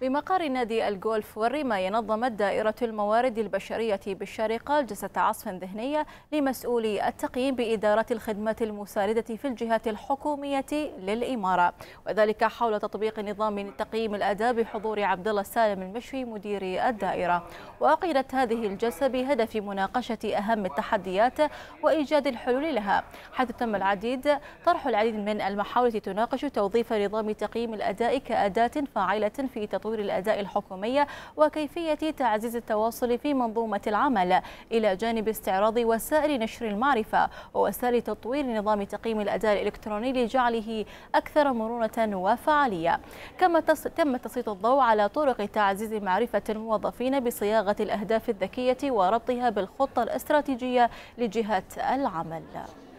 بمقر نادي الجولف والرماية نظمت دائرة الموارد البشرية بالشارقة جلسة عصف ذهنية لمسؤولي التقييم بإدارة الخدمة المساندة في الجهات الحكومية للإمارة وذلك حول تطبيق نظام تقييم الأداء بحضور عبد الله السالم المشفي مدير الدائرة وعقدت هذه الجلسة بهدف مناقشة أهم التحديات وإيجاد الحلول لها حيث تم العديد طرح العديد من المحاور التي تناقش توظيف نظام تقييم الأداء كأداة فاعلة في تطوير تطوير الأداء الحكومي وكيفية تعزيز التواصل في منظومة العمل إلى جانب استعراض وسائل نشر المعرفة ووسائل تطوير نظام تقييم الأداء الإلكتروني لجعله أكثر مرونة وفعالية كما تم تسليط الضوء على طرق تعزيز معرفة الموظفين بصياغة الأهداف الذكية وربطها بالخطة الاستراتيجية لجهة العمل